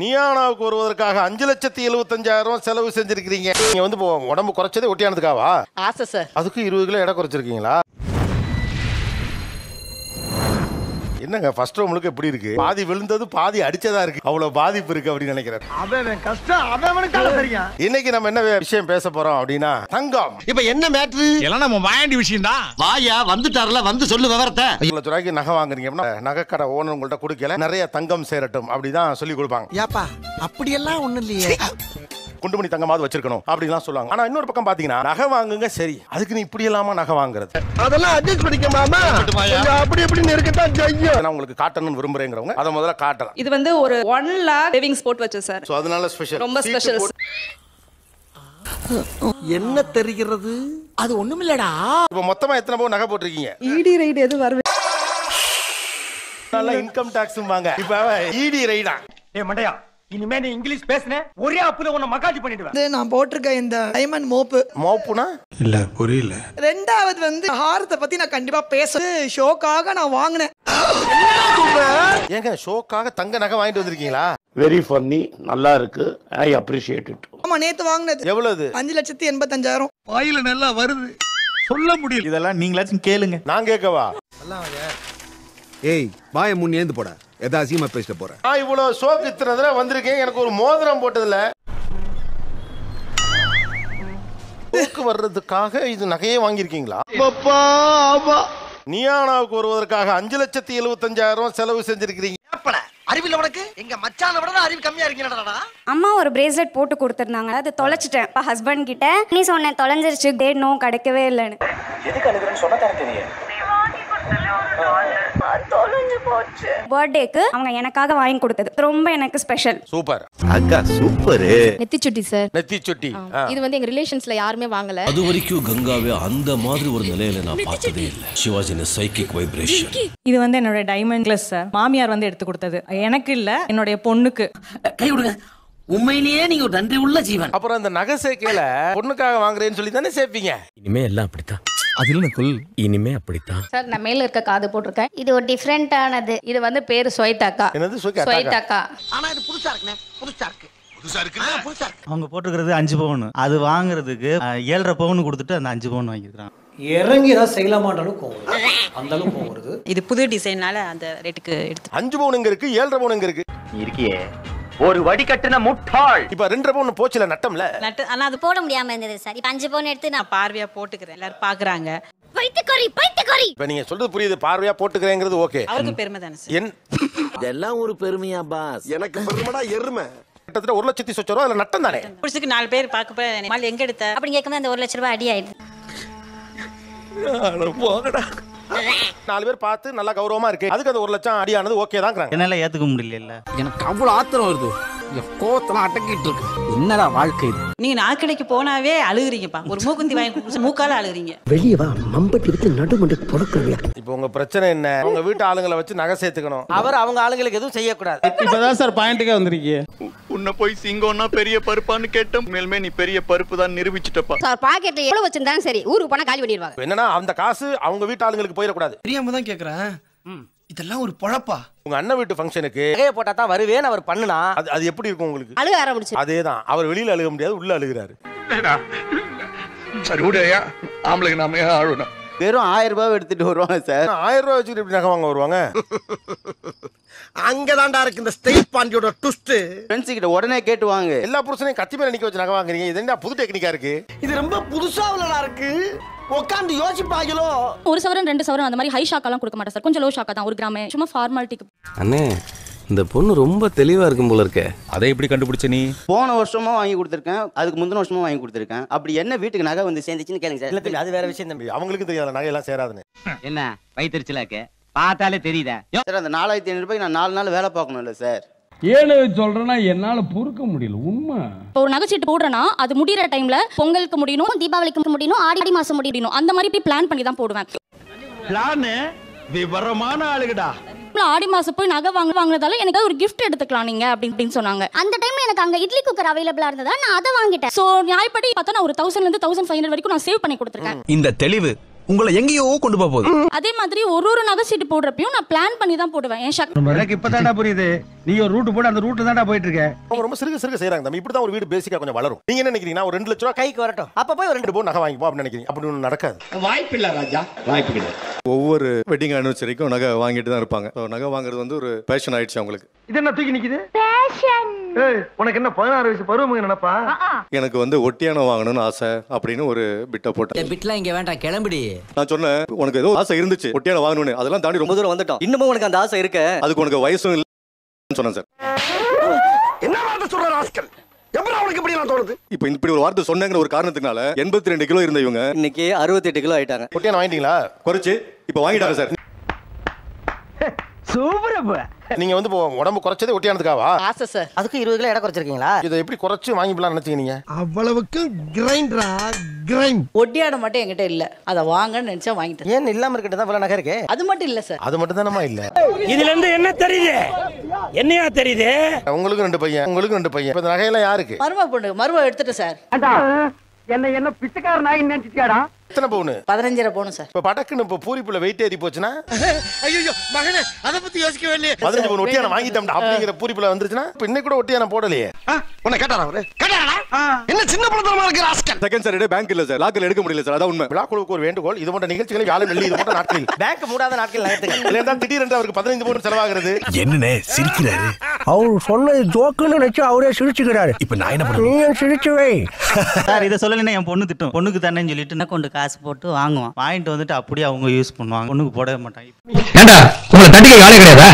நியானாவுக்கு வருவதற்காக அஞ்சு லட்சத்தி எழுபத்தஞ்சாயிரம் செலவு செஞ்சிருக்கீங்க நீங்க வந்து உடம்பு குறைச்சதே ஒட்டியானதுக்காவா ஆசை சார் அதுக்கு இருபது கிலோ எடை குறைச்சிருக்கீங்களா என்னங்க ஃபர்ஸ்ட் முழுக்க எப்படி இருக்கு பாதி விழுந்தது பாதி அடிச்சதா இருக்கு அவ்வளவு பாதிப்பு இருக்கு அப்படின்னு நினைக்கிறேன் கஷ்டம் இன்னைக்கு நம்ம என்ன விஷயம் பேச போறோம் அப்படின்னா தங்கம் இப்ப என்ன மேட்ரு எல்லாம் நம்ம வாயண்டி விஷயம் தான் வாயா வந்துட்டாருல வந்து சொல்லு விவரத்தை இவ்வளவு ரூபாய்க்கு நகை வாங்குறீங்கன்னா நகைக்கடை ஓனர் உங்கள்ட்ட குடுக்கல நிறைய தங்கம் சேரட்டும் அப்படிதான் சொல்லி கொடுப்பாங்க ஏப்பா அப்படியெல்லாம் ஒண்ணு இல்லையே குண்டுமணி தங்கமாவது வச்சிருக்கணும் அப்படிலாம் சொல்லுவாங்க ஆனா இன்னொரு பக்கம் பாத்தீங்கன்னா நகை வாங்குங்க சரி அதுக்கு நீ இப்படி இல்லாம நகை வாங்குறது அதெல்லாம் அட்ஜஸ்ட் பண்ணிக்க மாமா அப்படி இப்படி இருக்கதான் செய்யும் நான் உங்களுக்கு காட்டணும்னு விரும்புறேங்கிறவங்க அதை முதல்ல காட்டலாம் இது வந்து ஒரு ஒன் லேக் சேவிங்ஸ் போட்டு வச்சேன் சார் ஸோ அதனால ஸ்பெஷல் ரொம்ப ஸ்பெஷல் என்ன தெரிகிறது அது ஒண்ணுமில்லடா இப்ப மொத்தமா எத்தனை பவுன் நகை போட்டிருக்கீங்க இடி e ரைடு எது வரவே நல்லா இன்கம் டாக்ஸும் வாங்க இப்ப இடி ரைடா ஏ மண்டையா இனிமே நீ இங்கிலீஷ் பேசுனே ஒரே அப்புல உன்னை மகாஜி பண்ணிடுவேன் நான் போட்டிருக்க இந்த டைமண்ட் மோப்பு மோப்புனா இல்ல புரியல ரெண்டாவது வந்து ஹாரத்தை பத்தி நான் கண்டிப்பா பேச ஷோக்காக நான் வாங்கினேன் ஏங்க ஷோக்காக தங்க நகை வாங்கிட்டு வந்திருக்கீங்களா வெரி ஃபன்னி நல்லா இருக்கு ஐ அப்ரிஷியேட் இட் ஆமா நேத்து வாங்குனது எவ்வளவு அஞ்சு லட்சத்தி எண்பத்தஞ்சாயிரம் வாயில நல்லா வருது சொல்ல முடியல இதெல்லாம் நீங்களாச்சும் கேளுங்க நான் கேட்கவா நல்லா ஏய் வாய முன் ஏந்து போட எதா அசியமா பேசிட்டு போறேன் நான் இவ்வளோ சோக்கு இத்தனை வந்திருக்கேன் எனக்கு ஒரு மோதிரம் போட்டதில்ல சோக்கு வர்றதுக்காக இது நகையே வாங்கியிருக்கீங்களா நியானாவுக்கு வருவதற்காக அஞ்சு லட்சத்தி எழுபத்தஞ்சாயிரம் செலவு செஞ்சிருக்கிறீங்க அறிவில உனக்கு எங்க மச்சான விட அறிவு கம்மியா இருக்கீங்கடா அம்மா ஒரு பிரேஸ்லெட் போட்டு கொடுத்துருந்தாங்க அதை தொலைச்சிட்டேன் இப்போ ஹஸ்பண்ட் கிட்ட நீ சொன்னேன் தொலைஞ்சிருச்சு தேடணும் கிடைக்கவே இல்லைன்னு எதுக்கு அழுகுறேன்னு சொன்னா தெரியும் தொலைஞ்சு போச்சு பர்த்டேக்கு அவங்க எனக்காக வாங்கி கொடுத்தது ரொம்ப எனக்கு ஸ்பெஷல் சூப்பர் அக்கா சூப்பர் நெத்திச்சுட்டி சார் நெத்திச்சுட்டி இது வந்து எங்க ரிலேஷன்ஸ்ல யாருமே வாங்கல அது வரைக்கும் கங்காவே அந்த மாதிரி ஒரு நிலையில நான் பார்த்ததே இல்ல சிவாஜி சைக்கிக் வைப்ரேஷன் இது வந்து என்னோட டைமண்ட் கிளாஸ் சார் மாமியார் வந்து எடுத்து கொடுத்தது எனக்கு இல்ல என்னோட பொண்ணுக்கு கை விடுங்க உண்மையிலேயே நீங்க ஒரு நன்றி உள்ள ஜீவன் அப்புறம் அந்த நகை சேர்க்கையில பொண்ணுக்காக வாங்குறேன்னு சொல்லி தானே சேர்ப்பீங்க இனிமே எல்லாம் அப்படித்தான் அது இல்ல குல் இனிமே அப்படித்தான் சார் நான் மேல இருக்க காது போட்டிருக்கேன் இது ஒரு டிஃப்ரெண்ட் ஆனது இது வந்து பேர் சொய்தாக்கா என்னது சொய்தாக்கா ஆனா இது புதுசா இருக்குனே புதுசா இருக்கு அவங்க போட்டுக்கிறது அஞ்சு பவுன் அது வாங்குறதுக்கு ஏழரை பவுன் கொடுத்துட்டு அந்த அஞ்சு பவுன் வாங்கிக்கிறான் இறங்கி ஏதாவது செய்யலாமான்ற அளவுக்கு அந்த அளவுக்கு போகிறது இது புது டிசைன்னால அந்த ரேட்டுக்கு எடுத்து அஞ்சு பவுனுங்க இருக்கு ஏழரை பவுனுங்க இருக்கு இருக்கியே ஒரு வடிகட்டின முட்டாள் இப்ப ரெண்டரை பவுன் போச்சுல நட்டம்ல நட்டு ஆனா அது போட முடியாம இருந்தது சார் இப்ப அஞ்சு பவுன் எடுத்து நான் பார்வையா போட்டுக்கிறேன் எல்லாரும் பாக்குறாங்க பைத்தியக்காரி பைத்தியக்காரி இப்ப நீங்க சொல்றது புரியுது பார்வையா போட்டுக்கிறேங்கிறது ஓகே அவருக்கு பெருமை தானே என் இதெல்லாம் ஒரு பெருமையா பாஸ் எனக்கு பெருமைடா எருமை கிட்டத்தட்ட ஒரு லட்சத்தி சொச்ச ரூபா அதுல நட்டம் தானே புடிச்சுக்கு நாலு பேர் பார்க்க போய் எங்க எடுத்த அப்படின்னு கேட்கும்போது அந்த ஒரு லட்ச ரூபாய் அடி ஆயிடுது போகடா நாலு பேர் பார்த்து நல்லா கௌரவமா இருக்கு அதுக்கு அது ஒரு லட்சம் அடி ஆனது ஓகே தான் என்னால ஏத்துக்க முடியல எனக்கு அவ்வளவு ஆத்திரம் வருது கோத்தெல்லாம் அடக்கிட்டு இருக்கு என்னடா வாழ்க்கை நீங்க நாக்கடைக்கு போனாவே அழுகுறீங்கப்பா ஒரு மூக்குந்தி வாங்கி மூக்கால அழுகுறீங்க வெளியே வா மம்பட்டி விட்டு நடுமண்டு பொறுக்கிறீங்க இப்போ உங்க பிரச்சனை என்ன உங்க வீட்டு ஆளுங்களை வச்சு நகை சேர்த்துக்கணும் அவர் அவங்க ஆளுங்களுக்கு எதுவும் செய்யக்கூடாது இப்பதான் சார் பாயிண்ட்டுக்கே வந்திருக்கீங்க உன்ன போய் சிங்கம்னா பெரிய பருப்பான்னு கேட்டோம் மேலுமே நீ பெரிய பருப்பு தான் நிரூபிச்சிட்டப்பா சார் பாக்கெட்ல எவ்வளவு வச்சிருந்தாலும் சரி ஊருக்கு போனா காலி பண்ணிடுவாங்க என்னன்னா அந்த காசு அவங்க வீட்டு ஆளுங்களுக்கு போயிடக்கூடாது தெரியாம தான் கேக்குறேன் இதெல்லாம் ஒரு பொழப்பா உங்க அண்ணன் வீட்டு ஃபங்க்ஷனுக்கு நகையை போட்டா தான் வருவேன் அவர் பண்ணுனா அது அது எப்படி இருக்கும் உங்களுக்கு அழுக ஆரம்பிச்சு அதே தான் அவர் வெளியில அழுக முடியாது உள்ள அழுகிறாரு சரி விடையா ஆம்பளைக்கு நாம வெறும் ஆயிரம் ரூபாய் எடுத்துட்டு வருவாங்க சார் ஆயிரம் ரூபாய் வச்சுக்கிட்டு நகை வாங்க வருவாங்க அங்கதான்டா இருக்கு இந்த ஸ்டைல் பாண்டியோட ட்விஸ்ட் ஃப்ரெண்ட்ஸ் கிட்ட உடனே கேட்டுவாங்க எல்லா புருஷனையும் கத்தி மேல நிக்க வச்சு நகை வாங்குறீங்க இது என்ன புது டெக்னிக்கா இருக்கு இது ரொம்ப புதுசா உள்ளதா இருக்கு உட்காந்து யோசிப்பாங்களோ ஒரு சவரன் ரெண்டு சவரன் அந்த மாதிரி ஹை ஷாக்கெல்லாம் கொடுக்க மாட்டேன் சார் கொஞ்சம் லோ ஷாக்கா தான் ஒரு கிராம் சும்மா ஃபார்மாலிட்டிக்கு அண்ணே இந்த பொண்ணு ரொம்ப தெளிவா இருக்கும் போல இருக்க அதை எப்படி கண்டுபிடிச்ச நீ போன வருஷமா வாங்கி கொடுத்துருக்கேன் அதுக்கு முந்தின வருஷமா வாங்கி கொடுத்துருக்கேன் அப்படி என்ன வீட்டுக்கு நகை வந்து சேர்ந்துச்சுன்னு கேளுங்க சார் அது வேற விஷயம் தம்பி அவங்களுக்கு தெரியாத நகையெல்லாம் சேராதுன்னு என்ன வயிற்றுச்சலாக்க பார்த்தாலே தெரியுதா சார் அந்த நாலாயிரத்தி ஐநூறு நான் நாலு நாள் வேலை பார்க்கணும் சார் ஏழு சொல்றேன்னா என்னால பொறுக்க முடியல உண்மை இப்போ ஒரு நகைச்சீட்டு போடுறேன்னா அது முடிகிற டைம்ல பொங்கலுக்கு முடியணும் தீபாவளிக்கு முடியணும் ஆடி ஆடி மாசம் முடியணும் அந்த மாதிரி போய் பிளான் பண்ணி தான் போடுவேன் பிளானு விவரமான ஆளுகடா ஆடி மாசம் போய் நகை வாங்க வாங்கினதால எனக்கு ஒரு கிஃப்ட் எடுத்துக்கலாம் நீங்க அப்படின்னு சொன்னாங்க அந்த டைம்ல எனக்கு அங்க இட்லி குக்கர் அவைலபிளா இருந்ததா நான் அதை வாங்கிட்டேன் சோ நியாயப்படி பார்த்தா நான் ஒரு தௌசண்ட்ல இருந்து தௌசண்ட் ஃபைவ் ஹண்ட்ரட் வரைக்கும் நான் சேவ் பண்ணி கொடுத்துருக்கேன் இந்த தெளிவு உங்களை எங்கேயோ கொண்டு போக போகுது அதே மாதிரி ஒரு ஒரு நகை சீட்டு போடுறப்பையும் நான் பிளான் பண்ணி தான் போடுவேன் என் சக்தி எனக்கு இப்பதான்டா புரியுது நீ ஒரு ரூட் போட்டு அந்த ரூட் தான்டா போயிட்டு இருக்க அவங்க ரொம்ப சிறுக சிறுக செய்யறாங்க தம்பி இப்படிதான் ஒரு வீடு பேசிக்கா கொஞ்சம் வளரும் நீங்க என்ன நினைக்கிறீங்க ஒரு ரெண்டு லட்ச ரூபா கைக்கு வரட்டும் அப்ப போய் ஒரு ரெண்டு போ நகை வாங்கிப்போம் அப்படின்னு நினைக்கிறீங்க அப்படி ஒன்று நடக்காது வாய்ப்பு இல்ல ராஜா வாய்ப்பு இல்லை ஒவ்வொரு வெட்டிங் அனிவர்சரிக்கும் நகை வாங்கிட்டு தான் இருப்பாங்க ஸோ நகை வாங்குறது வந்து ஒரு பேஷன் ஆயிடுச்சு அவங்களுக்கு இது என்ன தூக்கி நிக்குது உனக்கு என்ன பதினாறு வயசு பருவம் நினைப்பா எனக்கு வந்து ஒட்டியான வாங்கணும்னு ஆசை அப்படின்னு ஒரு பிட்ட போட்டேன் பிட்லாம் இங்க வேண்டாம் கிளம்பிடி நான் சொன்னேன் உனக்கு ஏதோ ஆசை இருந்துச்சு ஒட்டியான வாங்கணும்னு அதெல்லாம் தாண்டி ரொம்ப தூரம் வந்துட்டோம் இன்னமும் உனக்கு அந்த ஆசை இருக்க அதுக்கு உனக்கு வயசும் இல்லைன்னு சொன்னேன் சார் என்ன வார்த்தை சொல்ற ராஸ்கல் எப்படி அவனுக்கு இப்படி நான் தோணுது இப்போ இப்படி ஒரு வார்த்தை சொன்னாங்கற ஒரு காரணத்துக்குனால எண்பத்தி ரெண்டு கிலோ இருந்த இவங்க இன்னைக்கு அறுபத்தெட்டு கிலோ ஆயிட்டாங்க குட்டியா வாங்கிட்டீங்களா குறைச்சு இப்போ வாங்கிட்டாங்க சார் சூப்பர் நீங்க வந்து உடம்பு குறைச்சதே ஒட்டியானதுக்காவா ஆசை சார் அதுக்கு இருபது கிலோ எடை குறைச்சிருக்கீங்களா இதை எப்படி குறைச்சு வாங்கிக்கலாம் நினைச்சீங்க நீங்க அவ்வளவுக்கு கிரைண்டரா கிரைண்ட் ஒட்டியாட மட்டும் என்கிட்ட இல்ல அத வாங்கன்னு நினைச்சா வாங்கிட்டேன் ஏன் இல்லாம இருக்கட்டும் தான் நகை இருக்கு அது மட்டும் இல்ல சார் அது மட்டும் தானமா இல்ல இதுல இருந்து என்ன தெரியுது என்னையா தெரியுது உங்களுக்கு ரெண்டு பையன் உங்களுக்கு ரெண்டு பையன் இந்த நகையெல்லாம் யாருக்கு மருமக பொண்ணு மருமக எடுத்துட்டு சார் என்ன என்ன பிச்சைக்காரன் நாய் எத்தனை பவுனு பதினஞ்சரை பவுனு சார் இப்ப படக்குன்னு இப்ப பூரிப்புல வெயிட் ஏறி போச்சுன்னா ஐயோ மகனே அத பத்தி யோசிக்கவே இல்லையே பதினஞ்சு பவுன் ஒட்டியான வாங்கிட்டோம் அப்படிங்கிற பூரிப்புல வந்துருச்சுன்னா இப்ப இன்னைக்கு கூட ஒட்டியான போடலையே உன்னை கேட்டாரா அவரு கேட்டாரா என்ன சின்ன பணத்தனமா இருக்கு ராஸ்கல் செகண்ட் சாட்டர்டே பேங்க் இல்ல சார் லாக்கர் எடுக்க முடியல சார் அதான் உண்மை விழா குழுவுக்கு ஒரு வேண்டுகோள் இது போன்ற நிகழ்ச்சிகளை வியாழன் வெள்ளி இது போன்ற நாட்களில் பேங்க் மூடாத நாட்கள் இல்லைன்னா திடீர்னு அவருக்கு பதினைந்து பவுன் செலவாகிறது என்னனே சிரிக்கிறாரு அவர் சொன்னது ஜோக்குன்னு நினைச்சு அவரே சிரிச்சுக்கிறாரு இப்ப நான் என்ன பண்ணுவேன் நீ சார் இதை சொல்லலைன்னா என் பொண்ணு திட்டம் பொண்ணுக்கு தானேன்னு சொல்லிட்டு என்ன கொண்டு காசு போட்டு வாங்குவான் வாங்கிட்டு வந்துட்டு அப்படியே அவங்க யூஸ் பண்ணுவாங்க ஒண்ணுக்கு போடவே மாட்டாங்க ஏண்டா உங்களை தண்டிக்க வேலை கிடையாதா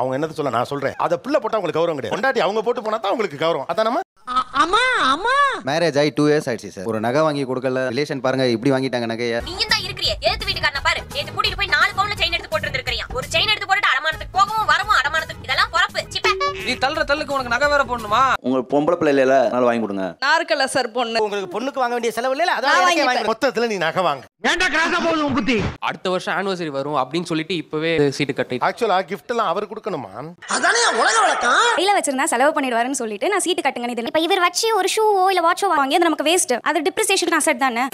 அவங்க என்னது சொல்ல நான் சொல்றேன் அதை பிள்ளை போட்டா உங்களுக்கு கௌரவம் கிடையாது கொண்டாட்டி அவங்க போட்டு போனா தான் உங்களுக்கு கௌரவம் அதான் அம்மா அம்மா மேரேஜ் ஆகி டூ இயர்ஸ் ஆயிடுச்சு சார் ஒரு நகை வாங்கி கொடுக்கல ரிலேஷன் பாருங்க இப்படி வாங்கிட்டாங்க நகைய நீங்க தான் இருக்கிறீங்க ஏத்து வீட்டுக்காரன பாரு நேத்து கூட்டிட்டு போய் நாலு பவுன்ல செயின் எடுத்து போட்டு இருந்திருக்கியா ஒரு செயின் எடுத்து நீ தள்ளுற தள்ளுக்கு உனக்கு நகை வேற போடணுமா உங்களுக்கு பொம்பளை பிள்ளைல அதனால வாங்கி கொடுங்க நாற்கல சார் பொண்ணு உங்களுக்கு பொண்ணுக்கு வாங்க வேண்டிய செலவு இல்ல அதான் எனக்கே வாங்கி மொத்தத்துல நீ நகை வாங்க ஏன்டா கிராஸா போகுது உன் புத்தி அடுத்த வருஷம் ஆனிவர்சரி வரும் அப்படின்னு சொல்லிட்டு இப்பவே சீட்டு கட்டி ஆக்சுவலா கிஃப்ட் எல்லாம் அவர் கொடுக்கணுமா அதானே உலக வழக்கம் கையில வச்சிருந்தா செலவு பண்ணிடுவாருன்னு சொல்லிட்டு நான் சீட்டு கட்டுங்கன்னு இது இப்ப இவர் வச்சு ஒரு ஷூவோ இல்ல வாட்சோ வாங்கி அது நமக்கு வேஸ்ட் அது டிப்ரிசியேஷன் அசட் தானே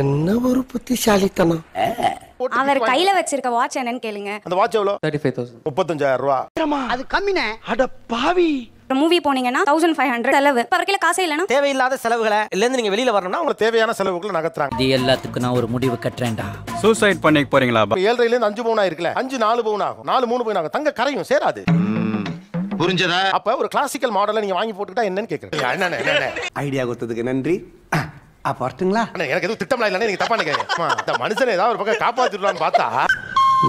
என்ன ஒரு புத்திசாலித்தனம் போட்டு அவர் கையில வச்சிருக்க வாட்ச் என்னன்னு கேளுங்க அந்த வாட்ச் எவ்வளவு தேர்ட்டி ஃபைவ் தௌசண்ட் முப்பத்தஞ்சாயிரம் ரூபா அது கம்மினே அட பாவி மூவி போனீங்கன்னா தௌசண்ட் ஃபைவ் ஹண்ட்ரட் செலவு இப்போ வரைக்கும் காசே இல்லைனா தேவையில்லாத செலவுகளை இருந்து நீங்க வெளியில வரணும்னா உங்களுக்கு தேவையான செலவுகளை நகர்த்துறாங்க இது எல்லாத்துக்கும் நான் ஒரு முடிவு கட்டுறேன்டா சூசைட் பண்ணிக்க போறீங்களா ஏழரைல இருந்து அஞ்சு பவுனா இருக்குல்ல அஞ்சு நாலு பவுன் ஆகும் நாலு மூணு பவுன் ஆகும் தங்க கரையும் சேராது புரிஞ்சதா அப்ப ஒரு கிளாசிக்கல் மாடலை நீங்க வாங்கி போட்டுக்கிட்டா என்னன்னு கேக்குறேன் ஐடியா கொடுத்ததுக்கு நன்றி அப்போ வரட்டுங்களா எனக்கு எதுவும் திட்டம்லாம் இல்லைன்னா நீங்கள் தப்பா நினைக்காதீங்க இந்த ஏதாவது ஒரு பக்கம் பார்த்தா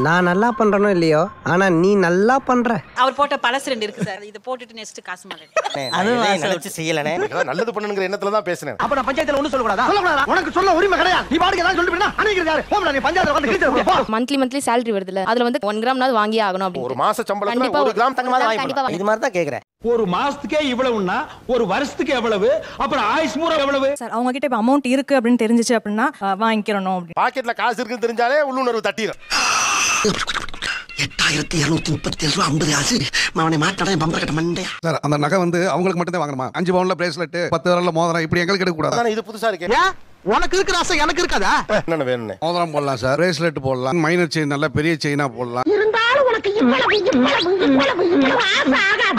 நான் நல்லா பண்றனோ இல்லையோ ஆனா நீ நல்லா பண்ற அவர் போட்ட பழசு ரெண்டு இருக்கு சார் இத போட்டுட்டு நெக்ஸ்ட் காசு மாதிரி அதுவும் செய்யலனே நல்லது பண்ணனுங்கற எண்ணத்துல தான் பேசுனேன் அப்ப நான் பஞ்சாயத்துல ஒண்ணு சொல்ல உனக்கு சொல்ல உரிமை கிடையாது நீ பாடுக்கு ஏதாவது நீ பஞ்சாயத்துல வந்து கிழிச்சு மந்த்லி மந்த்லி சாலரி அதுல வந்து 1 கிராம்னாவது வாங்கி ஆகணும் அப்படி ஒரு மாசம் சம்பளம் ஒரு கிராம் தங்கமா வாங்கி இது மாதிரி தான் கேக்குறேன் ஒரு மாசத்துக்கே இவ்வளவுன்னா ஒரு வருஷத்துக்கு எவ்வளவு அப்புறம் ஆயுஷ் மூலம் எவ்வளவு சார் அவங்க கிட்ட இப்ப அமௌண்ட் இருக்கு அப்படின்னு தெரிஞ்சிச்சு அப்படின்னா வாங்கிக்கிறணும் அப்படி பாக்கெட்ல காசு இருக்குன்னு தெரிஞ்சாலே உள்ளுணர்வு தட்டிடும் எட்டாயிரத்தி இருநூத்தி முப்பத்தி ஏழு ரூபா ஐம்பது காசு அவனை மாட்டான் பம்பர கட்ட மண்டையா சார் அந்த நகை வந்து அவங்களுக்கு மட்டும் தான் வாங்கணுமா அஞ்சு பவுன்ல பிரேஸ்லெட் பத்து வரல மோதிரம் இப்படி எங்களுக்கு எடுக்க கூடாது இது புதுசா இருக்கு உனக்கு இருக்கிற ஆசை எனக்கு இருக்காதா என்ன வேணும் மோதிரம் போடலாம் சார் பிரேஸ்லெட் போடலாம் மைனர் செயின் நல்ல பெரிய செயினா போடலாம்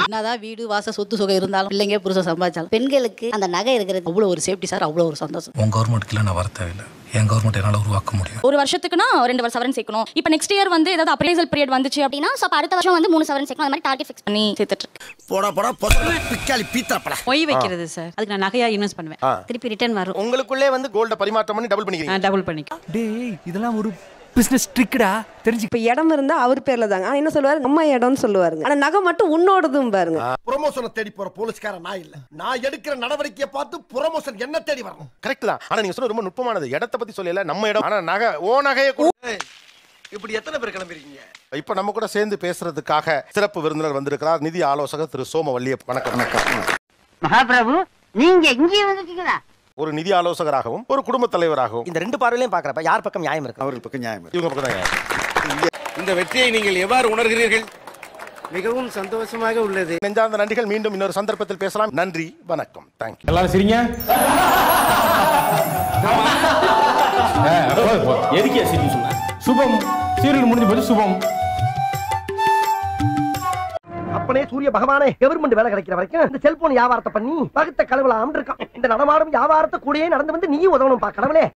என்னதான் வீடு வாச சொத்து சுகம் இருந்தாலும் பிள்ளைங்க புருஷன் சம்பாதிச்சாலும் பெண்களுக்கு அந்த நகை இருக்கிறது அவ்வளோ ஒரு சேஃப்டி சார் அவ்வளோ ஒரு சந்தோஷம் உங்க கவர்மெண்ட்க்கு நான் வர தேவையில்லை என் கவர்மெண்ட் என்னால் உருவாக்க முடியும் ஒரு வருஷத்துக்குனா ரெண்டு வருஷம் சவரன் சேர்க்கணும் இப்போ நெக்ஸ்ட் இயர் வந்து ஏதாவது அப்ரைசல் பீரியட் வந்துச்சு அப்படின்னா ஸோ அடுத்த வருஷம் வந்து மூணு சவரன் சேர்க்கணும் அந்த மாதிரி டார்கெட் ஃபிக்ஸ் பண்ணி சேர்த்துட்டு போட போட பிக்காளி பீத்தப்பட பொய் வைக்கிறது சார் அதுக்கு நான் நகையா இன்வெஸ்ட் பண்ணுவேன் திருப்பி ரிட்டர்ன் வரும் உங்களுக்குள்ளே வந்து கோல்ட பரிமாற்றம் பண்ணி டபுள் பண்ணிக்கிறேன் டபுள் பண்ணிக்கலாம் டேய் இதெல்லாம் ஒரு பிஸ்னஸ் ட்ரிக்குடா தெரிஞ்சு இப்போ இடம் இருந்தா அவர் பேர்ல தாங்க ஆனா என்ன சொல்லுவாரு நம்ம இடம்னு சொல்லுவாரு ஆனா நகை மட்டும் உன்னோடதும் பாருங்க ப்ரொமோஷனை தேடி போற போலீஸ்கார நான் இல்ல நான் எடுக்கிற நடவடிக்கையை பார்த்து ப்ரொமோஷன் என்ன தேடி வரணும் கரெக்ட் தான் ஆனா நீங்க சொன்ன ரொம்ப நுட்பமானது இடத்தை பத்தி சொல்லல நம்ம இடம் ஆனா நகை ஓ நகையை கூட இப்படி எத்தனை பேர் கிளம்பிருக்கீங்க இப்ப நம்ம கூட சேர்ந்து பேசுறதுக்காக சிறப்பு விருந்தினர் வந்திருக்கிறார் நிதி ஆலோசகர் திரு சோமவல்லிய வணக்கம் வணக்கம் மகாபிரபு நீங்க இங்கே வந்துட்டீங்களா ஒரு நிதி ஆலோசகராகவும் ஒரு குடும்ப தலைவராகவும் இந்த ரெண்டு பார்வையிலையும் பாக்குறப்ப யார் பக்கம் நியாயம் இருக்கு அவர்கள் பக்கம் நியாயம் இருக்கு இவங்க பக்கம் தான் நியாயம் இந்த வெற்றியை நீங்கள் எவ்வாறு உணர்கிறீர்கள் மிகவும் சந்தோஷமாக உள்ளது நெஞ்சார்ந்த நன்றிகள் மீண்டும் இன்னொரு சந்தர்ப்பத்தில் பேசலாம் நன்றி வணக்கம் தேங்க்யூ எல்லாரும் சரிங்க எதுக்கே சிரிங்க சுபம் சீரியல் முடிஞ்ச போச்சு சுபம் அப்பனே சூரிய பகவானே கவர்மெண்ட் வேலை கிடைக்கிற வரைக்கும் இந்த செல்போன் வியாபாரத்தை பண்ணி பகுத்த கழுவலாம் இருக்கான் இந்த நடமாடும் வியாபாரத்தை கூடயே நடந்து வந்து நீ உதவணும் பா கடவுளே